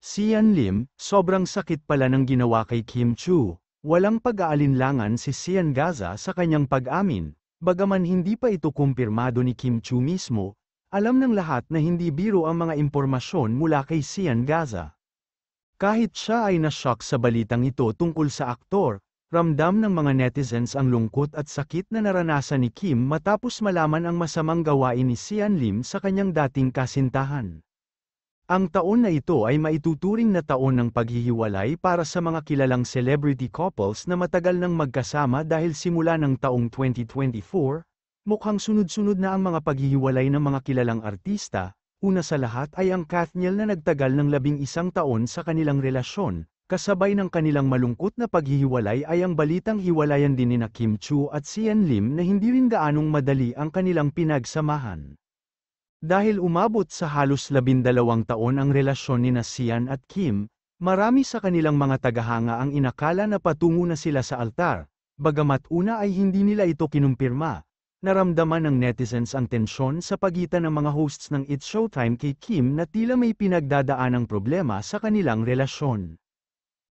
Si Yan Lim, sobrang sakit pala ng ginawa kay Kim Chu. Walang pag-aalinlangan si Sian Gaza sa kanyang pag-amin, bagaman hindi pa ito kumpirmado ni Kim Chu mismo, alam ng lahat na hindi biro ang mga impormasyon mula kay Sian Gaza. Kahit siya ay nashock sa balitang ito tungkol sa aktor, ramdam ng mga netizens ang lungkot at sakit na naranasan ni Kim matapos malaman ang masamang gawain ni Sian Lim sa kanyang dating kasintahan. Ang taon na ito ay maituturing na taon ng paghihiwalay para sa mga kilalang celebrity couples na matagal nang magkasama dahil simula ng taong 2024, mukhang sunod-sunod na ang mga paghihiwalay ng mga kilalang artista, una sa lahat ay ang Kathniel na nagtagal ng labing isang taon sa kanilang relasyon, kasabay ng kanilang malungkot na paghihiwalay ay ang balitang hiwalayan din ni Kim Chu at Sian Lim na hindi rin gaanong madali ang kanilang pinagsamahan. Dahil umabot sa halos labindalawang taon ang relasyon ni Nasian at Kim, marami sa kanilang mga tagahanga ang inakala na patungo na sila sa altar, bagamat una ay hindi nila ito kinumpirma. Naramdaman ng netizens ang tensyon sa pagitan ng mga hosts ng It's Showtime kay Kim na tila may ang problema sa kanilang relasyon.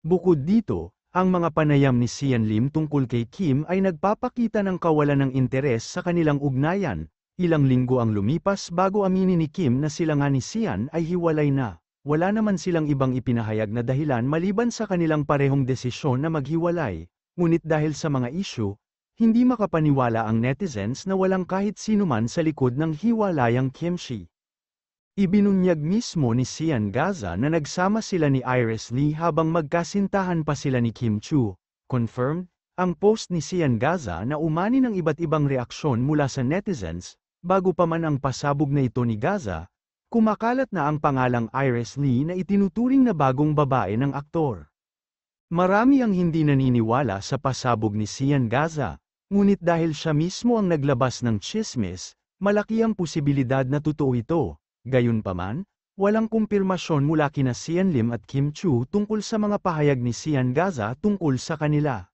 Bukod dito, ang mga panayam ni Sian Lim tungkol kay Kim ay nagpapakita ng kawalan ng interes sa kanilang ugnayan, Ilang linggo ang lumipas bago aminin ni Kim na sila nga ni Sian ay hiwalay na. Wala naman silang ibang ipinahayag na dahilan maliban sa kanilang parehong desisyon na maghiwalay, ngunit dahil sa mga isyu, hindi makapaniwala ang netizens na walang kahit sino man sa likod ng hiwalayang Kimchi. Ibinunyag mismo ni Sian Gaza na nagsama sila ni Iris Lee habang magkasintahan pa sila ni Kim Chu, confirmed, ang post ni Sian Gaza na umani ng iba't ibang reaksyon mula sa netizens, bago pa man ang pasabog na ito ni Gaza, kumakalat na ang pangalang Iris Lee na itinuturing na bagong babae ng aktor. Marami ang hindi naniniwala sa pasabog ni Sian Gaza, ngunit dahil siya mismo ang naglabas ng chismis, malaki ang posibilidad na totoo ito, gayunpaman, Walang kumpirmasyon mula kina Sian Lim at Kim Chu tungkol sa mga pahayag ni Sian Gaza tungkol sa kanila.